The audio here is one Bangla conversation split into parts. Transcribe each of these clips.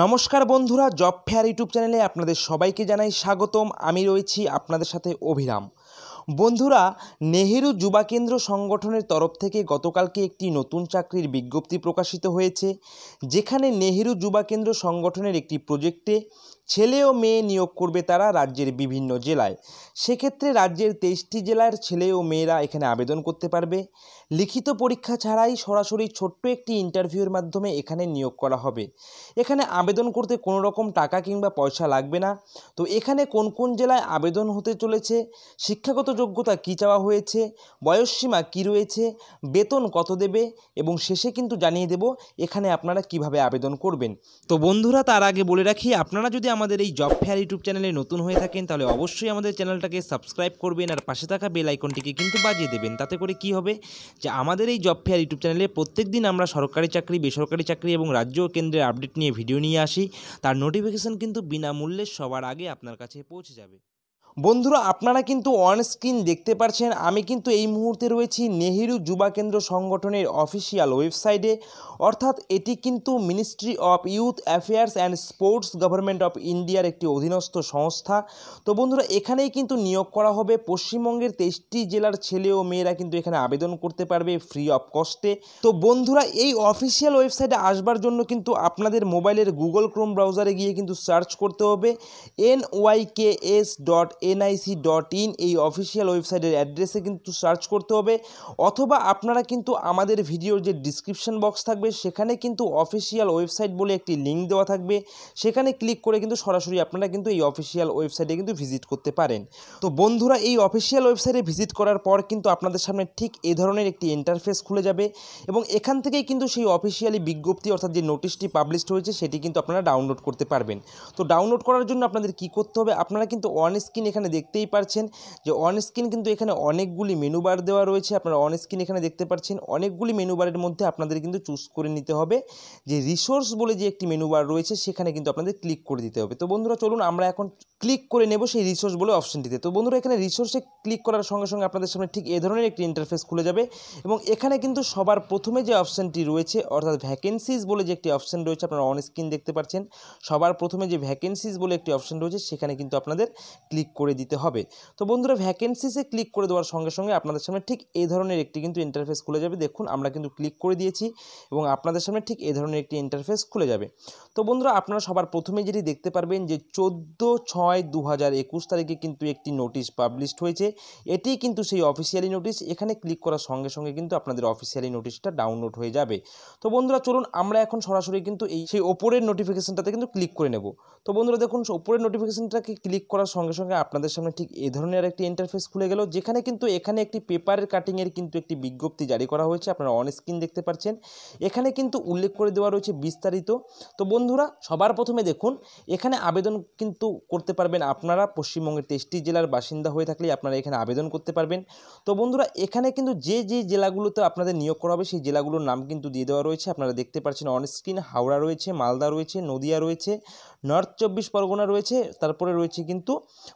নমস্কার বন্ধুরা জব ফেয়ার ইউটিউব চ্যানেলে আপনাদের সবাইকে জানাই স্বাগতম আমি রয়েছি আপনাদের সাথে অভিরাম বন্ধুরা নেহেরু যুবা কেন্দ্র সংগঠনের তরফ থেকে গতকালকে একটি নতুন চাকরির বিজ্ঞপ্তি প্রকাশিত হয়েছে যেখানে নেহেরু যুবা কেন্দ্র সংগঠনের একটি প্রজেক্টে ছেলে ও মেয়ে নিয়োগ করবে তারা রাজ্যের বিভিন্ন জেলায় সেক্ষেত্রে রাজ্যের তেইশটি জেলার ছেলে ও মেয়েরা এখানে আবেদন করতে পারবে লিখিত পরীক্ষা ছাড়াই সরাসরি ছোট্ট একটি ইন্টারভিউয়ের মাধ্যমে এখানে নিয়োগ করা হবে এখানে আবেদন করতে কোনো রকম টাকা কিংবা পয়সা লাগবে না তো এখানে কোন কোন জেলায় আবেদন হতে চলেছে শিক্ষাগত যোগ্যতা কী চাওয়া হয়েছে বয়সসীমা কি রয়েছে বেতন কত দেবে এবং শেষে কিন্তু জানিয়ে দেব এখানে আপনারা কিভাবে আবেদন করবেন তো বন্ধুরা তার আগে বলে রাখি আপনারা যদি আমার আমাদের এই জব ফেয়ার ইউটিউব চ্যানেলে নতুন হয়ে থাকেন তাহলে অবশ্যই আমাদের চ্যানেলটাকে সাবস্ক্রাইব করবেন আর পাশে থাকা বেল আইকনটিকে কিন্তু বাজিয়ে দেবেন তাতে করে কি হবে যে আমাদের এই জব ফেয়ার ইউটিউব চ্যানেলে প্রত্যেক দিন আমরা সরকারি চাকরি বেসরকারি চাকরি এবং রাজ্য ও কেন্দ্রের আপডেট নিয়ে ভিডিও নিয়ে আসি তার নোটিফিকেশান কিন্তু বিনামূল্যে সবার আগে আপনার কাছে পৌঁছে যাবে বন্ধুরা আপনারা কিন্তু অন স্ক্রিন দেখতে পারছেন আমি কিন্তু এই মুহূর্তে রয়েছি নেহেরু যুবা কেন্দ্র সংগঠনের অফিসিয়াল ওয়েবসাইটে অর্থাৎ এটি কিন্তু ministry of youth affairs and sports government of ইন্ডিয়ার একটি অধীনস্থ সংস্থা তো বন্ধুরা এখানেই কিন্তু নিয়োগ করা হবে পশ্চিমবঙ্গের তেইশটি জেলার ছেলে ও মেয়েরা কিন্তু এখানে আবেদন করতে পারবে ফ্রি অফ কস্টে তো বন্ধুরা এই অফিসিয়াল ওয়েবসাইটে আসবার জন্য কিন্তু আপনাদের মোবাইলের গুগল ক্রোম ব্রাউজারে গিয়ে কিন্তু সার্চ করতে হবে N Y K S dot NIC dot in এই অফিসিয়াল ওয়েবসাইটের অ্যাড্রেসে কিন্তু সার্চ করতে হবে অথবা আপনারা কিন্তু আমাদের ভিডিওর যে ডিসক্রিপশন বক্স থাকবে সেখানে কিন্তু অফিসিয়াল ওয়েবসাইট বলে একটি লিঙ্ক দেওয়া থাকবে সেখানে ক্লিক করে কিন্তু সরাসরি আপনারা কিন্তু এই অফিসিয়াল ওয়েবসাইটে কিন্তু ভিজিট করতে পারেন তো বন্ধুরা এই অফিসিয়াল ওয়েবসাইটে ভিজিট করার পর কিন্তু আপনাদের সামনে ঠিক এ ধরনের একটি ইন্টারফেস খুলে যাবে এবং এখান থেকেই কিন্তু সেই অফিসিয়ালি বিজ্ঞপ্তি অর্থাৎ যে নোটিশটি পাবলিশড হয়েছে সেটি কিন্তু আপনারা ডাউনলোড করতে পারবেন তো ডাউনলোড করার জন্য আপনাদের কি করতে হবে আপনারা কিন্তু অন স্ক্রিন এখানে দেখতেই পারছেন যে অন স্ক্রিন কিন্তু এখানে অনেকগুলি মেনু বার দেওয়া রয়েছে আপনারা অন স্ক্রিন এখানে দেখতে পাচ্ছেন অনেকগুলি মেনু বারের মধ্যে আপনাদের কিন্তু চুজ করে নিতে হবে যে রিসোর্স বলে যে একটি মেনু বার রয়েছে সেখানে কিন্তু আপনাদের ক্লিক করে দিতে হবে তো বন্ধুরা চলুন আমরা এখন ক্লিক করে নেব সেই রিসোর্স বলে অপশনটিতে তো বন্ধুরা এখানে রিসোর্সে ক্লিক করার সঙ্গে সঙ্গে আপনাদের সামনে ঠিক এ ধরনের একটি ইন্টারফেস খুলে যাবে এবং এখানে কিন্তু সবার প্রথমে যে অপশানটি রয়েছে অর্থাৎ ভ্যাকেন্সিজ বলে যে একটি অপশান রয়েছে আপনারা অন স্ক্রিন দেখতে পাচ্ছেন সবার প্রথমে যে ভ্যাকেন্সিজ বলে একটি অপশান রয়েছে সেখানে কিন্তু আপনাদের ক্লিক করে দিতে হবে তো বন্ধুরা ভ্যাকেন্সিসে ক্লিক করে দেওয়ার সঙ্গে সঙ্গে আপনাদের সামনে ঠিক এই ধরনের একটি কিন্তু ইন্টারফেস খুলে যাবে দেখুন আমরা কিন্তু ক্লিক করে দিয়েছি এবং আপনাদের সামনে ঠিক এই ধরনের একটি ইন্টারফেস খুলে যাবে তো বন্ধুরা আপনারা সবার প্রথমে যেটি দেখতে পারবেন যে চোদ্দো ছয় দু হাজার একুশ তারিখে কিন্তু একটি নোটিশ পাবলিশড হয়েছে এটি কিন্তু সেই অফিসিয়ালি নোটিশ এখানে ক্লিক করার সঙ্গে সঙ্গে কিন্তু আপনাদের অফিসিয়ালি নোটিশটা ডাউনলোড হয়ে যাবে তো বন্ধুরা চলুন আমরা এখন সরাসরি কিন্তু এই সেই ওপরের নোটিফিকেশানটাতে কিন্তু ক্লিক করে নেব তো বন্ধুরা দেখুন ওপরের নোটিফিকেশানটাকে ক্লিক করার সঙ্গে সঙ্গে আপনাদের সামনে ঠিক এ ধরনের একটি ইন্টারফেস খুলে গেল যেখানে কিন্তু এখানে একটি পেপারের কাটিংয়ের কিন্তু একটি বিজ্ঞপ্তি জারি করা হয়েছে আপনারা অন স্ক্রিন দেখতে পাচ্ছেন এখানে কিন্তু উল্লেখ করে দেওয়া রয়েছে বিস্তারিত তো বন্ধুরা সবার প্রথমে দেখুন এখানে আবেদন কিন্তু করতে পারবেন আপনারা পশ্চিমবঙ্গের তেইশটি জেলার বাসিন্দা হয়ে থাকলে আপনারা এখানে আবেদন করতে পারবেন তো বন্ধুরা এখানে কিন্তু যে যে জেলাগুলোতে আপনাদের নিয়োগ করা হবে সেই জেলাগুলোর নাম কিন্তু দিয়ে দেওয়া রয়েছে আপনারা দেখতে পাচ্ছেন অন স্ক্রিন হাওড়া রয়েছে মালদা রয়েছে নদিয়া রয়েছে নর্থ চব্বিশ পরগনা রয়েছে তারপরে রয়েছে কিন্তু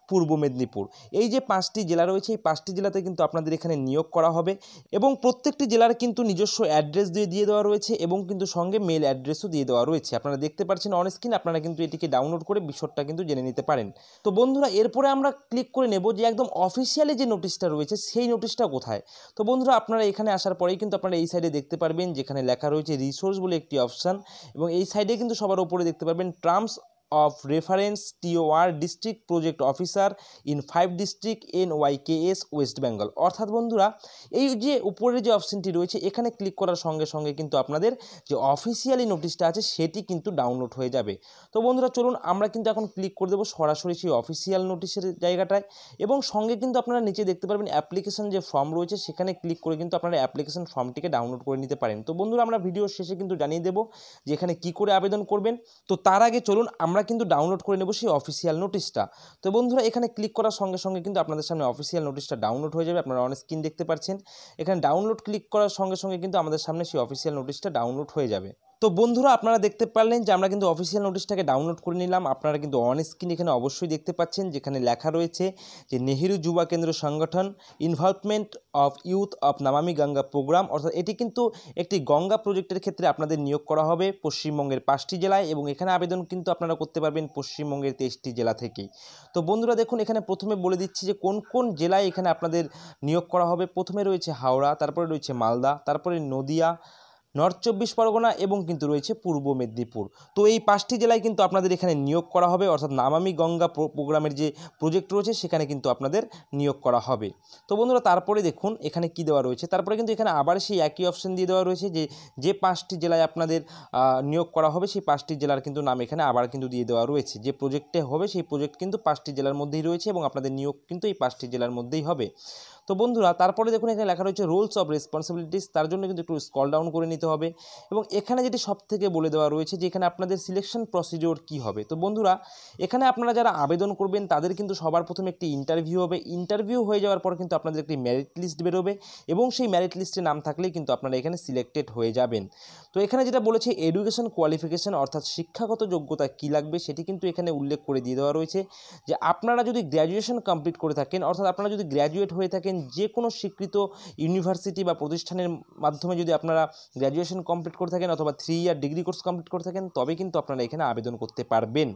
পূর্ব মেদিনীপুর এই যে পাঁচটি জেলা রয়েছে এই পাঁচটি জেলাতে কিন্তু আপনাদের এখানে নিয়োগ করা হবে এবং প্রত্যেকটি জেলার কিন্তু নিজস্ব অ্যাড্রেস দিয়ে দিয়ে দেওয়া রয়েছে এবং কিন্তু সঙ্গে মেল অ্যাড্রেসও দিয়ে দেওয়া রয়েছে আপনারা দেখতে পাচ্ছেন অন স্ক্রিন আপনারা কিন্তু এটিকে ডাউনলোড করে বিষয়টা কিন্তু জেনে নিতে পারেন তো বন্ধুরা এরপরে আমরা ক্লিক করে নেব যে একদম অফিসিয়ালি যে নোটিশটা রয়েছে সেই নোটিশটা কোথায় তো বন্ধুরা আপনারা এখানে আসার পরেই কিন্তু আপনারা এই সাইডে দেখতে পারবেন যেখানে লেখা রয়েছে রিসোর্স বলে একটি অপশান এবং এই সাইডে কিন্তু সবার উপরে দেখতে পারবেন terms of reference TOR district project officer in five district N Y K S West Bengal অর্থাৎ বন্ধুরা এই যে উপরে যে অপশানটি রয়েছে এখানে ক্লিক করার সঙ্গে সঙ্গে কিন্তু আপনাদের যে অফিসিয়ালি নোটিশটা আছে সেটি কিন্তু ডাউনলোড হয়ে যাবে তো বন্ধুরা চলুন আমরা কিন্তু এখন ক্লিক করে দেবো সরাসরি সেই অফিসিয়াল নোটিশের জায়গাটায় এবং সঙ্গে কিন্তু আপনারা নিচে দেখতে পারবেন অ্যাপ্লিকেশন যে ফর্ম রয়েছে সেখানে ক্লিক করে কিন্তু আপনারা অ্যাপ্লিকেশন ফর্মটিকে ডাউনলোড করে নিতে পারেন তো বন্ধুরা আমরা ভিডিও শেষে কিন্তু জানিয়ে দেবো যে এখানে কী করে আবেদন করবেন তো তার আগে চলুন আমরা কিন্তু ডাউনলোড করে নেব সেই অফিসিয়াল নোটিশটা তো বন্ধুরা এখানে ক্লিক করার সঙ্গে সঙ্গে কিন্তু আপনাদের সামনে অফিসিয়াল নোটিশটা ডাউনলোড হয়ে যাবে আপনারা অন স্ক্রিন দেখতে পাচ্ছেন এখানে ডাউনলোড ক্লিক করার সঙ্গে সঙ্গে কিন্তু আমাদের সামনে সেই অফিসিয়াল নোটিশটা ডাউনলোড হয়ে যাবে তো বন্ধুরা আপনারা দেখতে পারলেন যে আমরা কিন্তু অফিসিয়াল নোটিশটাকে ডাউনলোড করে নিলাম আপনারা কিন্তু অন স্ক্রিন এখানে অবশ্যই দেখতে পাচ্ছেন যেখানে লেখা রয়েছে যে নেহেরু যুবা কেন্দ্র সংগঠন involvement of youth of Namami Gange programme অর্থাৎ এটি কিন্তু একটি গঙ্গা প্রজেক্টের ক্ষেত্রে আপনাদের নিয়োগ করা হবে পশ্চিমবঙ্গের পাঁচটি জেলায় এবং এখানে আবেদন কিন্তু আপনারা করতে পারবেন পশ্চিমবঙ্গের তেইশটি জেলা থেকেই তো বন্ধুরা দেখুন এখানে প্রথমে বলে দিচ্ছি যে কোন কোন জেলায় এখানে আপনাদের নিয়োগ করা হবে প্রথমে রয়েছে হাওড়া তারপরে রয়েছে মালদা তারপরে নদিয়া নর্থ চব্বিশ পরগনা এবং কিন্তু রয়েছে পূর্ব মেদিনীপুর তো এই পাঁচটি জেলায় কিন্তু আপনাদের এখানে নিয়োগ করা হবে অর্থাৎ নামামি গঙ্গা প্রোগ্রামের যে প্রজেক্ট রয়েছে সেখানে কিন্তু আপনাদের নিয়োগ করা হবে তো বন্ধুরা তারপরে দেখুন এখানে কি দেওয়া রয়েছে তারপরে কিন্তু এখানে আবার সেই একই অপশন দিয়ে দেওয়া রয়েছে যে যে পাঁচটি জেলায় আপনাদের নিয়োগ করা হবে সেই পাঁচটি জেলার কিন্তু নাম এখানে আবার কিন্তু দিয়ে দেওয়া রয়েছে যে প্রজেক্টে হবে সেই প্রজেক্ট কিন্তু পাঁচটি জেলার মধ্যেই রয়েছে এবং আপনাদের নিয়োগ কিন্তু এই পাঁচটি জেলার মধ্যেই হবে তো বন্ধুরা তারপরে দেখুন এখানে লেখা রয়েছে রুলস অফ রেসপন্সিবিলিটিস তার জন্য কিন্তু একটু স্কল ডাউন করে নিতে হবে এবং এখানে যেটি সব থেকে বলে দেওয়া রয়েছে যে এখানে আপনাদের সিলেকশন প্রসিডিওর কি হবে তো বন্ধুরা এখানে আপনারা যারা আবেদন করবেন তাদের কিন্তু সবার প্রথমে একটি ইন্টারভিউ হবে ইন্টারভিউ হয়ে যাওয়ার পর কিন্তু আপনাদের একটি ম্যারিট লিস্ট বেরোবে এবং সেই মেরিট লিস্টে নাম থাকলেই কিন্তু আপনারা এখানে সিলেক্টেড হয়ে যাবেন তো এখানে যেটা বলেছে এডুকেশন কোয়ালিফিকেশান অর্থাৎ শিক্ষাগত যোগ্যতা কি লাগবে সেটি কিন্তু এখানে উল্লেখ করে দিয়ে দেওয়া রয়েছে যে আপনারা যদি গ্র্যাজুয়েশন কমপ্লিট করে থাকেন অর্থাৎ আপনারা যদি গ্র্যাজুয়েট হয়ে থাকেন যে কোনো স্বীকৃত ইউনিভার্সিটি বা প্রতিষ্ঠানের মাধ্যমে যদি আপনারা গ্র্যাজুয়েশন কমপ্লিট করে থাকেন অথবা three year degree course complete করে থাকেন তবে কিন্তু আপনারা এখানে আবেদন করতে পারবেন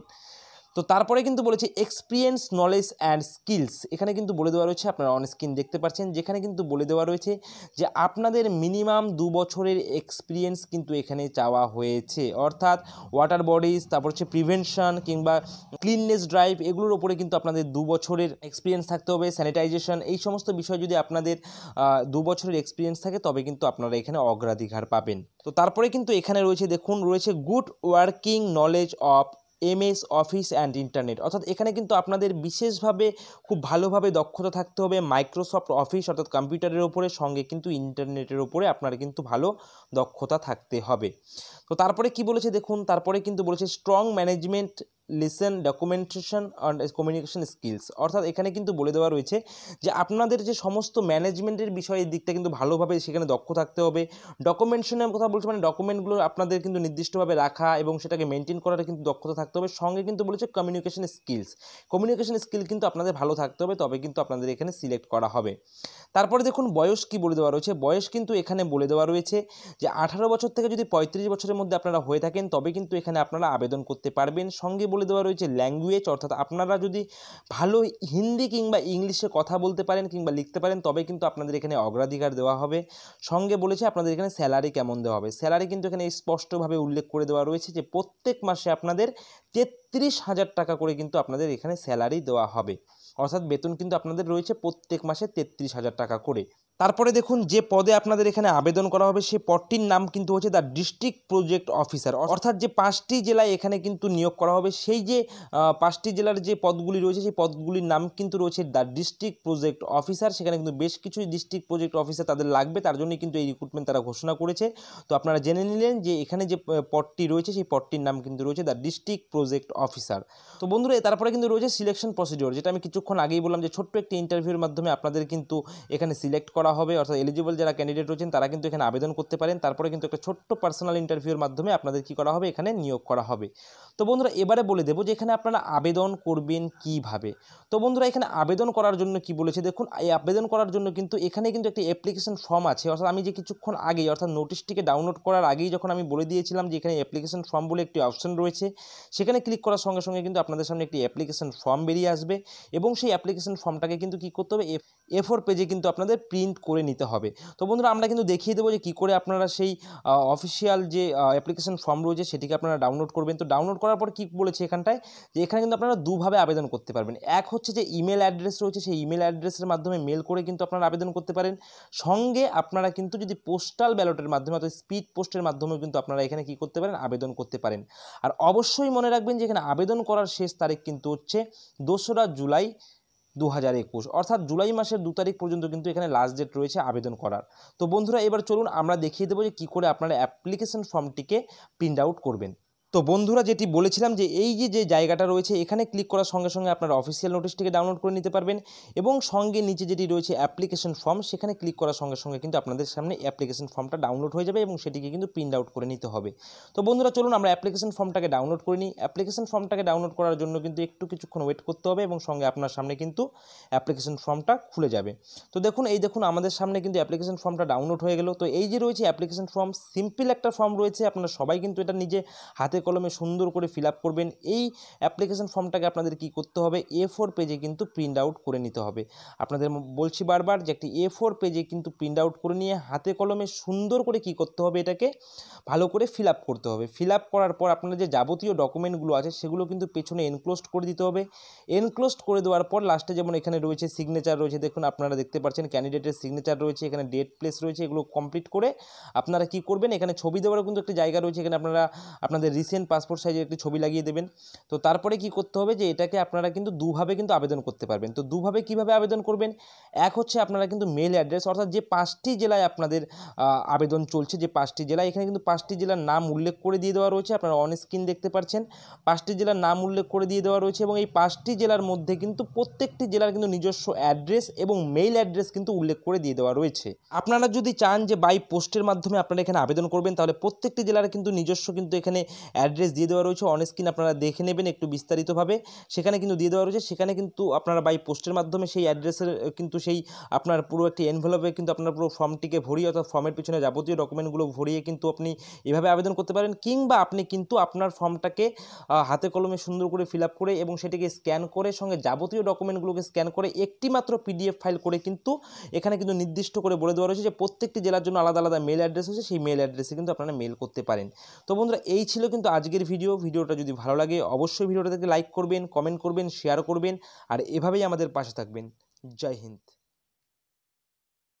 তো তারপরে কিন্তু বলেছে এক্সপিরিয়েন্স নলেজ অ্যান্ড স্কিলস এখানে কিন্তু বলে দেওয়া রয়েছে আপনারা অন স্ক্রিন দেখতে পাচ্ছেন যেখানে কিন্তু বলে দেওয়া রয়েছে যে আপনাদের মিনিমাম দু বছরের এক্সপিরিয়েন্স কিন্তু এখানে চাওয়া হয়েছে অর্থাৎ ওয়াটার বডিজ তারপর হচ্ছে প্রিভেনশন কিংবা ক্লিননেস ড্রাইভ এগুলোর ওপরে কিন্তু আপনাদের দু বছরের এক্সপিরিয়েন্স থাকতে হবে স্যানিটাইজেশন এই সমস্ত বিষয় যদি আপনাদের দু বছরের এক্সপিরিয়েন্স থাকে তবে কিন্তু আপনারা এখানে অগ্রাধিকার পাবেন তো তারপরে কিন্তু এখানে রয়েছে দেখুন রয়েছে good working knowledge of MS office and internet অর্থাৎ এখানে কিন্তু আপনাদের বিশেষভাবে খুব ভালোভাবে দক্ষতা থাকতে হবে মাইক্রোসফট অফিস অর্থাৎ কম্পিউটারের ওপরে সঙ্গে কিন্তু ইন্টারনেটের ওপরে আপনার কিন্তু ভালো দক্ষতা থাকতে হবে তো তারপরে কি বলেছে দেখুন তারপরে কিন্তু বলেছে strong management liaison documentation and communication skills অর্থাৎ এখানে কিন্তু বলে দেওয়া রয়েছে যে আপনাদের যে সমস্ত ম্যানেজমেন্টের বিষয়ের দিকটা কিন্তু ভালোভাবে সেখানে দক্ষ থাকতে হবে ডকুমেন্টেশনের কথা বলছে মানে ডকুমেন্টগুলো আপনাদের কিন্তু নির্দিষ্টভাবে রাখা এবং সেটাকে মেনটেন করার কিন্তু দক্ষতা থাকতে হবে সঙ্গে কিন্তু বলেছে কমিউনিকেশন স্কিলস কমিউনিকেশন স্কিল কিন্তু আপনাদের ভালো থাকতে হবে তবে কিন্তু আপনাদের এখানে সিলেক্ট করা হবে তারপরে দেখুন বয়স কি বলে দেওয়া রয়েছে বয়স কিন্তু এখানে বলে দেওয়া রয়েছে যে আঠারো বছর থেকে যদি পঁয়ত্রিশ বছরের মধ্যে আপনারা হয়ে থাকেন তবে কিন্তু এখানে আপনারা আবেদন করতে পারবেন সঙ্গে বলে বলে দেওয়া রয়েছে ল্যাঙ্গুয়েজ অর্থাৎ আপনারা যদি ভালো হিন্দি কিংবা ইংলিশে কথা বলতে পারেন কিংবা লিখতে পারেন তবে কিন্তু আপনাদের এখানে অগ্রাধিকার দেওয়া হবে সঙ্গে বলেছে আপনাদের এখানে স্যালারি কেমন দেওয়া হবে স্যালারি কিন্তু এখানে স্পষ্টভাবে উল্লেখ করে দেওয়া রয়েছে যে প্রত্যেক মাসে আপনাদের তেত্রিশ হাজার টাকা করে কিন্তু আপনাদের এখানে স্যালারি দেওয়া হবে অর্থাৎ বেতন কিন্তু আপনাদের রয়েছে প্রত্যেক মাসে তেত্রিশ হাজার টাকা করে তারপরে দেখুন যে পদে আপনাদের এখানে আবেদন করা হবে সেই পদটির নাম কিন্তু হচ্ছে দ্য ডিস্ট্রিক্ট প্রজেক্ট অফিসার অর্থাৎ যে পাঁচটি জেলায় এখানে কিন্তু নিয়োগ করা হবে সেই যে পাঁচটি জেলার যে পদগুলি রয়েছে সেই পদগুলির নাম কিন্তু রয়েছে দ্য ডিস্ট্রিক্ট প্রজেক্ট অফিসার সেখানে কিন্তু বেশ কিছু ডিস্ট্রিক্ট প্রজেক্ট অফিসার তাদের লাগবে তার জন্যই কিন্তু এই রিক্রুটমেন্ট তারা ঘোষণা করেছে তো আপনারা জেনে নিলেন যে এখানে যে পদটি রয়েছে সেই পদটির নাম কিন্তু রয়েছে দ্য ডিস্ট্রিক্ট প্রজেক্ট অফিসার তো বন্ধুরা তারপরে কিন্তু রয়েছে সিলেকশন প্রসিডিওর যেটা আমি কিছুক্ষণ আগেই বললাম যে ছোট্ট একটি ইন্টারভিউর মাধ্যমে আপনাদের কিন্তু এখানে সিলেক্ট করা করা হবে অর্থাৎ এলিজিবল যারা ক্যান্ডিডেট রয়েছেন তারা কিন্তু এখানে আবেদন করতে পারেন তারপরে কিন্তু একটা ছোট্ট পার্সোনাল ইন্টারভিউর মাধ্যমে আপনাদের কি করা হবে এখানে নিয়োগ করা হবে তো বন্ধুরা এবারে বলে দেবো যে এখানে আপনারা আবেদন করবেন কিভাবে তো বন্ধুরা এখানে আবেদন করার জন্য কি বলেছে দেখুন এই আবেদন করার জন্য কিন্তু এখানে কিন্তু একটি অ্যাপ্লিকেশন ফর্ম আছে অর্থাৎ আমি যে কিছুক্ষণ আগেই অর্থাৎ নোটিশটিকে ডাউনলোড করার আগেই যখন আমি বলে দিয়েছিলাম যে এখানে অ্যাপ্লিকেশন ফর্ম বলে একটি অপশন রয়েছে সেখানে ক্লিক করার সঙ্গে সঙ্গে কিন্তু আপনাদের সামনে একটি অ্যাপ্লিকেশন ফর্ম বেরিয়ে আসবে এবং সেই অ্যাপ্লিকেশন ফর্মটাকে কিন্তু কী করতে হবে এ ফোর পেজে কিন্তু আপনাদের প্রিন্ট করে নিতে হবে তো বন্ধুরা আমরা কিন্তু দেখিয়ে দেবো যে কী করে আপনারা সেই অফিসিয়াল যে অ্যাপ্লিকেশন ফর্ম রয়েছে সেটিকে আপনারা ডাউনলোড করবেন তো ডাউনলোড করার পর কী বলেছে এখানটায় যে এখানে কিন্তু আপনারা দুভাবে আবেদন করতে পারবেন এক হচ্ছে যে ইমেল অ্যাড্রেস রয়েছে সেই ইমেল অ্যাড্রেসের মাধ্যমে মেল করে কিন্তু আপনারা আবেদন করতে পারেন সঙ্গে আপনারা কিন্তু যদি পোস্টাল ব্যালটের মাধ্যমে অর্থাৎ স্পিড পোস্টের মাধ্যমেও কিন্তু আপনারা এখানে কী করতে পারেন আবেদন করতে পারেন আর অবশ্যই মনে রাখবেন যে এখানে আবেদন করার শেষ তারিখ কিন্তু হচ্ছে দোসরা জুলাই দু হাজার একুশ অর্থাৎ জুলাই মাসের দু তারিখ পর্যন্ত কিন্তু এখানে লাস্ট ডেট রয়েছে আবেদন করার তো বন্ধুরা এবার চলুন আমরা দেখিয়ে দেবো যে কী করে আপনারা অ্যাপ্লিকেশন ফর্মটিকে প্রিন্ট আউট করবেন তো বন্ধুরা যেটি বলেছিলাম যে এই যে যে জায়গাটা রয়েছে এখানে ক্লিক করার সঙ্গে সঙ্গে আপনারা অফিসিয়াল নোটিশটিকে ডাউনলোড করে নিতে পারবেন এবং সঙ্গে নিচে যেটি রয়েছে অ্যাপ্লিকেশন ফর্ম সেখানে ক্লিক করার সঙ্গে সঙ্গে কিন্তু আপনাদের সামনে অ্যাপ্লিকেশন ফর্মটা ডাউনলোড হয়ে যাবে এবং সেটিকে কিন্তু প্রিন্ট আউট করে নিতে হবে তো বন্ধুরা চলুন আমরা অ্যাপ্লিকেশন ফর্মটাকে ডাউনলোড করে নিই অ্যাপ্লিকেশন ফর্মটাকে ডাউনলোড করার জন্য কিন্তু একটু কিছুক্ষণ ওয়েট করতে হবে এবং সঙ্গে আপনার সামনে কিন্তু অ্যাপ্লিকেশন ফর্মটা খুলে যাবে তো দেখুন এই দেখুন আমাদের সামনে কিন্তু অ্যাপ্লিকেশন ফর্মটা ডাউনলোড হয়ে গেল তো এই যে রয়েছে অ্যাপ্লিকেশন ফর্ম সিম্পল একটা ফর্ম রয়েছে আপনারা সবাই কিন্তু এটা নিজে হাতে কলমে সুন্দর করে ফিল করবেন এই অ্যাপ্লিকেশন ফর্মটাকে আপনাদের কি করতে হবে এ ফোর পেজে কিন্তু প্রিন্ট আউট করে নিতে হবে আপনাদের বলছি বারবার যে একটি এ ফোর পেজে কিন্তু প্রিন্ট আউট করে নিয়ে হাতে কলমে সুন্দর করে কি করতে হবে এটাকে ভালো করে ফিল করতে হবে ফিল করার পর আপনার যে যাবতীয় ডকুমেন্টগুলো আছে সেগুলো কিন্তু পেছনে এনক্লোজড করে দিতে হবে এনক্লোজড করে দেওয়ার পর লাস্টে যেমন এখানে রয়েছে সিগনেচার রয়েছে দেখুন আপনারা দেখতে পাচ্ছেন ক্যান্ডিডেটের সিগনেচার রয়েছে এখানে ডেট প্লেস রয়েছে এগুলো কমপ্লিট করে আপনারা কি করবেন এখানে ছবি দেওয়ারও কিন্তু একটা জায়গা রয়েছে এখানে আপনারা আপনাদের রিসিভ রিসেন্ট পাসপোর্ট সাইজের একটি ছবি লাগিয়ে দেবেন তো তারপরে কি করতে হবে যে এটাকে আপনারা কিন্তু দুভাবে কিন্তু আবেদন করতে পারবেন তো দুভাবে কিভাবে আবেদন করবেন এক হচ্ছে আপনারা কিন্তু মেল অ্যাড্রেস অর্থাৎ যে পাঁচটি জেলায় আপনাদের আবেদন চলছে যে পাঁচটি জেলা এখানে কিন্তু পাঁচটি জেলার নাম উল্লেখ করে দিয়ে দেওয়া রয়েছে আপনারা অন স্ক্রিন দেখতে পাচ্ছেন পাঁচটি জেলার নাম উল্লেখ করে দিয়ে দেওয়া রয়েছে এবং এই পাঁচটি জেলার মধ্যে কিন্তু প্রত্যেকটি জেলার কিন্তু নিজস্ব অ্যাড্রেস এবং মেইল অ্যাড্রেস কিন্তু উল্লেখ করে দিয়ে দেওয়া রয়েছে আপনারা যদি চান যে বাই পোস্টের মাধ্যমে আপনারা এখানে আবেদন করবেন তাহলে প্রত্যেকটি জেলার কিন্তু নিজস্ব কিন্তু এখানে অ্যাড্রেস দিয়ে দেওয়া রয়েছে অন স্ক্রিন আপনারা দেখে নেবেন একটু বিস্তারিতভাবে সেখানে কিন্তু দিয়ে দেওয়া রয়েছে সেখানে কিন্তু আপনারা বাই পোস্টের মাধ্যমে সেই অ্যাড্রেসের কিন্তু সেই আপনার পুরো একটি এনভেলপে কিন্তু আপনার পুরো ফর্মটিকে ভরিয়ে অর্থাৎ ফর্মের পিছনে যাবতীয় ডকুমেন্টগুলো ভরিয়ে কিন্তু আপনি এভাবে আবেদন করতে পারেন কিংবা আপনি কিন্তু আপনার ফর্মটাকে হাতে কলমে সুন্দর করে ফিল করে এবং সেটিকে স্ক্যান করে সঙ্গে যাবতীয় ডকুমেন্টগুলোকে স্ক্যান করে একটি মাত্র পিডিএফ ফাইল করে কিন্তু এখানে কিন্তু নির্দিষ্ট করে বলে দেওয়া রয়েছে যে প্রত্যেকটি জেলার জন্য আলাদা আলাদা মেল অ্যাড্রেস হচ্ছে সেই মেল অ্যাড্রেসে কিন্তু আপনারা মেল করতে পারেন তো বন্ধুরা এই ছিল কিন্তু আজকের ভিডিও ভিডিওটা যদি ভালো লাগে অবশ্যই ভিডিওটাকে লাইক করবেন কমেন্ট করবেন শেয়ার করবেন আর এভাবেই আমাদের পাশে থাকবেন জয় হিন্দ